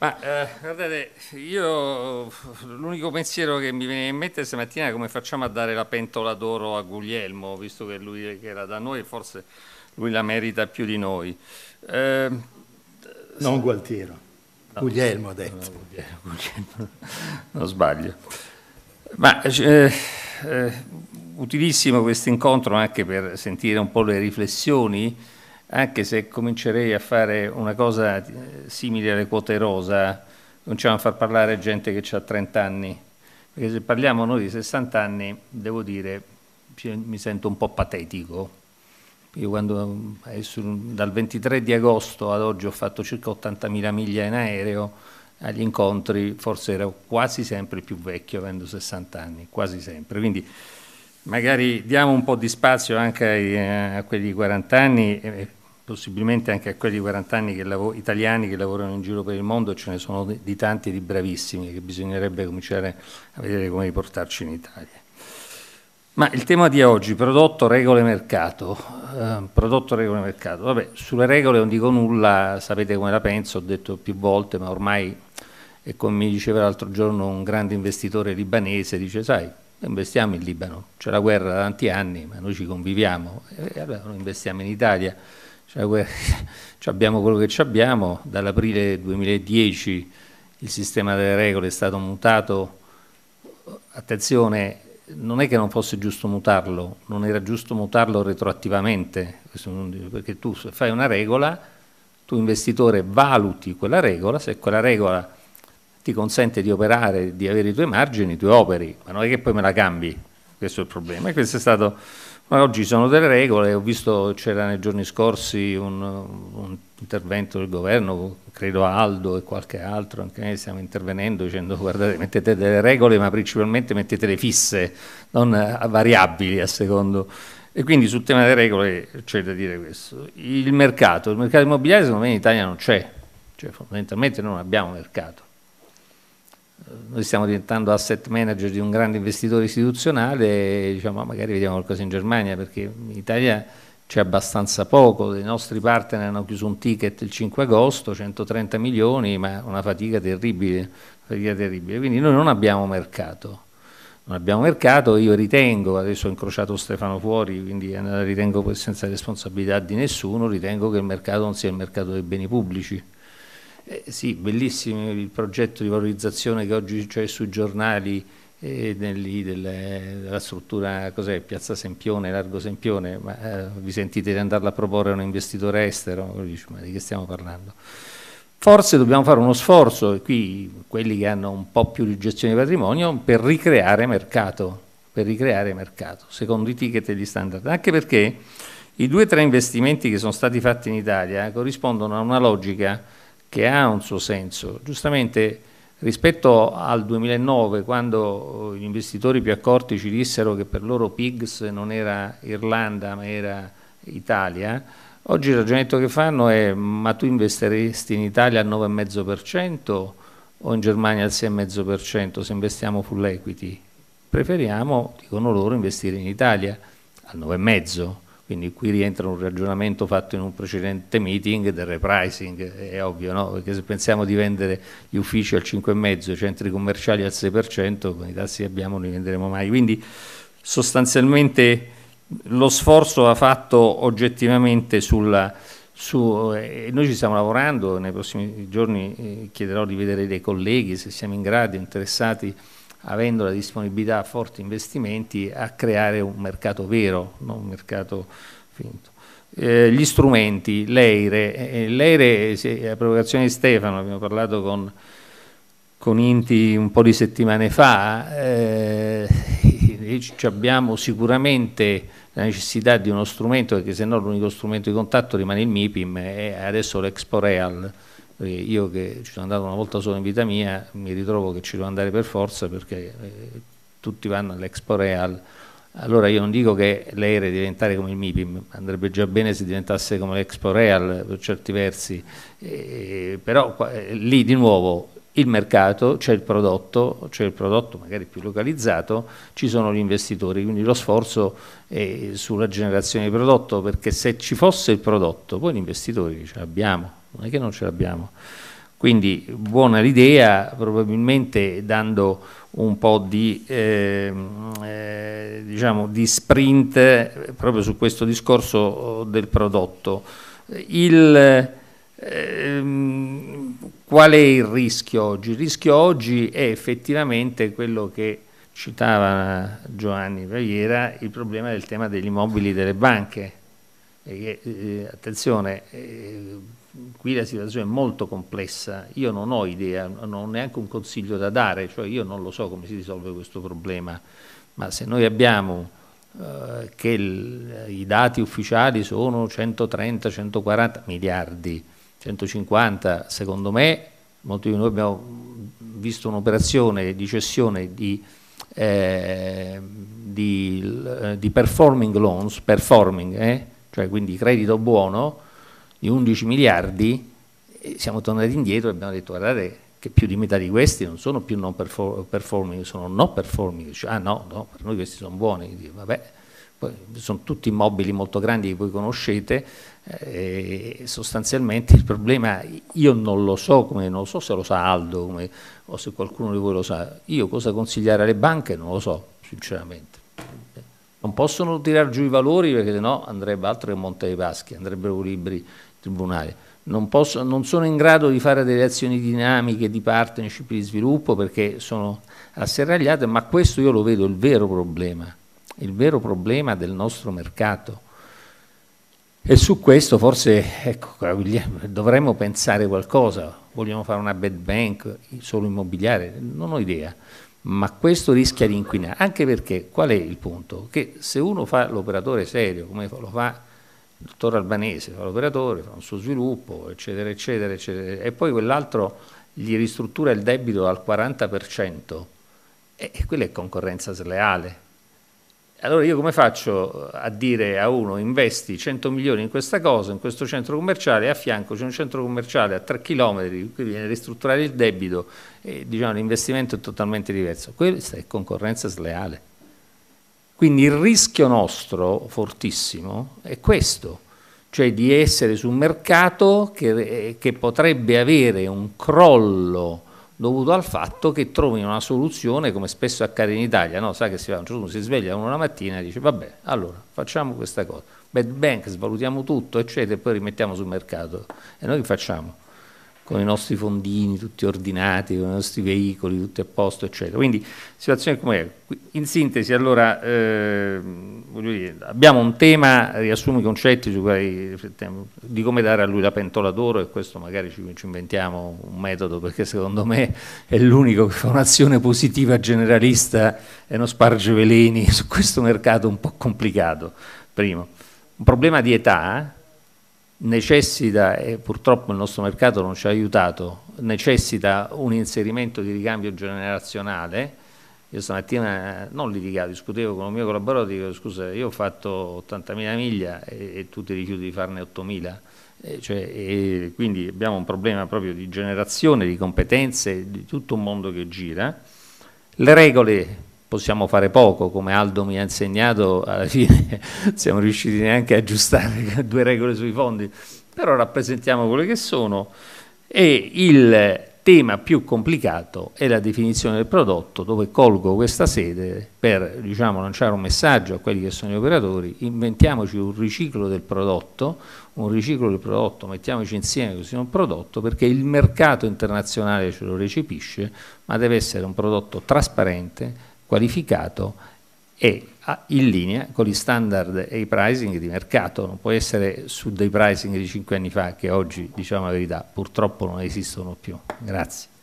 Ma eh, guardate, io l'unico pensiero che mi viene in mente stamattina è come facciamo a dare la pentola d'oro a Guglielmo, visto che lui che era da noi, forse lui la merita più di noi. Eh, non Gualtiero, no, Guglielmo ha detto. No, Guglielmo, Guglielmo, non sbaglio. Ma eh, eh, eh utilissimo questo incontro anche per sentire un po' le riflessioni anche se comincerei a fare una cosa eh, simile alle quote rosa, cominciamo a far parlare gente che ha 30 anni, perché se parliamo noi di 60 anni, devo dire, mi sento un po' patetico. Io quando, eh, dal 23 di agosto ad oggi ho fatto circa 80.000 miglia in aereo, agli incontri forse ero quasi sempre il più vecchio, avendo 60 anni, quasi sempre. Quindi magari diamo un po' di spazio anche ai, eh, a quelli di 40 anni, possibilmente anche a quelli di 40 anni che italiani che lavorano in giro per il mondo, ce ne sono di tanti e di bravissimi che bisognerebbe cominciare a vedere come riportarci in Italia. Ma il tema di oggi, prodotto, regole, mercato. Eh, prodotto, regole, mercato. Vabbè, sulle regole non dico nulla, sapete come la penso, ho detto più volte, ma ormai, e come mi diceva l'altro giorno un grande investitore libanese, dice, sai, investiamo in Libano, c'è la guerra da tanti anni, ma noi ci conviviamo, e allora non investiamo in Italia, cioè, cioè, abbiamo quello che abbiamo, dall'aprile 2010 il sistema delle regole è stato mutato, attenzione, non è che non fosse giusto mutarlo, non era giusto mutarlo retroattivamente, perché tu se fai una regola, tu investitore valuti quella regola, se quella regola ti consente di operare, di avere i tuoi margini, tu operi, ma non è che poi me la cambi, questo è il problema. E questo è stato ma oggi sono delle regole, ho visto c'era nei giorni scorsi un, un, intervento del governo, credo Aldo e qualche altro, anche noi stiamo intervenendo dicendo guardate mettete delle regole ma principalmente mettetele fisse, non eh, variabili a secondo. E quindi sul tema delle regole c'è da dire questo. Il mercato, il mercato immobiliare secondo me in Italia non c'è, cioè fondamentalmente non abbiamo mercato noi stiamo diventando asset manager di un grande investitore istituzionale e diciamo magari vediamo qualcosa in Germania perché in Italia c'è abbastanza poco, i nostri partner hanno chiuso un ticket il 5 agosto, 130 milioni, ma una fatica terribile, fatica terribile. quindi noi non abbiamo mercato. Non abbiamo mercato, io ritengo, adesso ho incrociato Stefano fuori, quindi eh, ritengo senza responsabilità di nessuno, ritengo che il mercato non sia il mercato dei beni pubblici eh, sì, bellissimo il progetto di valorizzazione che oggi c'è cioè, sui giornali eh, degli, della struttura, cos'è, Piazza Sempione, Largo Sempione, ma eh, vi sentite di andarla a proporre a un investitore estero? Dice, ma di che stiamo parlando? Forse dobbiamo fare uno sforzo, e qui quelli che hanno un po' più di gestione di patrimonio, per ricreare mercato, per ricreare mercato, secondo i ticket e gli standard. Anche perché i due o tre investimenti che sono stati fatti in Italia corrispondono a una logica che ha un suo senso. Giustamente rispetto al 2009, quando eh, gli investitori più accorti ci dissero che per loro PIGS non era Irlanda ma era Italia, oggi il ragionamento che fanno è ma tu investiresti in Italia al 9,5% o in Germania al 6,5% se investiamo full equity? Preferiamo, dicono loro, investire in Italia al 9,5%. Quindi qui rientra un ragionamento fatto in un precedente meeting del repricing, è ovvio, no? perché se pensiamo di vendere gli uffici al 5,5%, i centri commerciali al 6%, con i tassi che abbiamo non li venderemo mai. Quindi sostanzialmente lo sforzo va fatto oggettivamente sulla... Su, eh, noi ci stiamo lavorando, nei prossimi giorni eh, chiederò di vedere dei colleghi se siamo in grado, interessati avendo la disponibilità a forti investimenti, a creare un mercato vero, non un mercato finto. Eh, gli strumenti, l'EIRE, eh, eh l'EIRE, sì, provocazione di Stefano, abbiamo parlato con, con Inti un po' di settimane fa, eh, abbiamo sicuramente la necessità di uno strumento, perché se no l'unico strumento di contatto rimane il MIPIM e eh, adesso l'Expo Real eh, io che ci sono andato una volta solo in vita mia mi ritrovo che ci devo andare per forza perché eh, tutti vanno all'Expo Real. Allora io non dico che l'ERE diventare come il MIPIM, andrebbe già bene se diventasse come l'Expo Real per certi versi, eh, però qua, eh, lì di nuovo il mercato, c'è il prodotto, c'è il prodotto magari più localizzato, ci sono gli investitori, quindi lo sforzo è sulla generazione di prodotto, perché se ci fosse il prodotto, poi gli investitori ce l'abbiamo, non è che non ce l'abbiamo. Quindi buona l'idea, probabilmente dando un po' di, eh, eh, diciamo, di sprint eh, proprio su questo discorso eh, del prodotto. Il, ehm, qual è il rischio oggi? Il rischio oggi è effettivamente quello che citava Giovanni Baviera, il problema del tema degli immobili delle banche. E, eh, attenzione, eh, qui la situazione è molto complessa, io non ho idea, non ho neanche un consiglio da dare, cioè io non lo so come si risolve questo problema, ma se noi abbiamo eh, che il, i dati ufficiali sono 130-140 miliardi, 150, secondo me, molti di noi abbiamo visto un'operazione di cessione di, eh, di, eh, di, performing loans, performing, eh? cioè quindi credito buono, di 11 miliardi, eh, siamo tornati indietro e abbiamo detto guardate che più di metà di questi non sono più non performing, sono no performing, cioè, ah no, no, per noi questi sono buoni, vabbè, poi sono tutti immobili molto grandi che voi conoscete, eh, sostanzialmente il problema io non lo so, come, non so se lo sa Aldo come, o se qualcuno di voi lo sa, io cosa consigliare alle banche non lo so sinceramente. Non possono tirare giù i valori perché sennò andrebbe altro che Monte dei Paschi, andrebbero liberi tribunali. Non, posso, non, sono in grado di fare delle azioni dinamiche di partnership di sviluppo perché sono asserragliate, ma questo io lo vedo il vero problema, il vero problema del nostro mercato. E su questo forse ecco, dovremmo pensare qualcosa, vogliamo fare una bad bank solo immobiliare, non ho idea ma questo rischia di inquinare, anche perché qual è il punto? Che se uno fa l'operatore serio, come lo fa il dottor Albanese, fa l'operatore, fa un suo sviluppo, eccetera, eccetera, eccetera, e poi quell'altro gli ristruttura il debito al 40%, e quella è concorrenza sleale allora io come faccio a dire a uno investi 100 milioni in questa cosa, in questo centro commerciale, e a fianco c'è un centro commerciale a 3 km, qui viene a ristrutturare il debito, e, diciamo l'investimento è totalmente diverso. Questa è concorrenza sleale. Quindi il rischio nostro fortissimo è questo, cioè di essere su un mercato che, eh, che potrebbe avere un crollo dovuto al fatto che trovino una soluzione come spesso accade in Italia, no? sa che si, fa, un si sveglia uno la mattina e dice vabbè allora facciamo questa cosa, bad bank svalutiamo tutto eccetera e poi rimettiamo sul mercato e noi che facciamo? con i nostri fondini tutti ordinati, con i nostri veicoli tutti a posto, eccetera. Quindi situazione come è. In sintesi, allora, eh, dire, abbiamo un tema, riassumo i concetti su quali, di come dare a lui la pentola d'oro e questo magari ci, ci, inventiamo un metodo perché secondo me è l'unico che fa un'azione positiva generalista e non sparge veleni su questo mercato un po' complicato. Primo, un problema di età, necessita, e purtroppo il nostro mercato non ci ha aiutato, necessita un inserimento di ricambio generazionale. Io stamattina non litigavo, discutevo con un mio collaboratore, dico scusa, io ho fatto 80.000 miglia e, e, tu ti rifiuti di farne 8.000. Eh, cioè, e quindi abbiamo un problema proprio di generazione, di competenze, di tutto un mondo che gira. Le regole possiamo fare poco, come Aldo mi ha insegnato, alla fine siamo riusciti neanche a aggiustare due regole sui fondi, però rappresentiamo quelle che sono e il tema più complicato è la definizione del prodotto, dove colgo questa sede per diciamo, lanciare un messaggio a quelli che sono gli operatori, inventiamoci un riciclo del prodotto, un riciclo del prodotto, mettiamoci insieme così un prodotto, perché il mercato internazionale ce lo recepisce, ma deve essere un prodotto trasparente, qualificato è in linea con gli standard e i pricing di mercato, non può essere su dei pricing di cinque anni fa che oggi, diciamo la verità, purtroppo non esistono più. Grazie.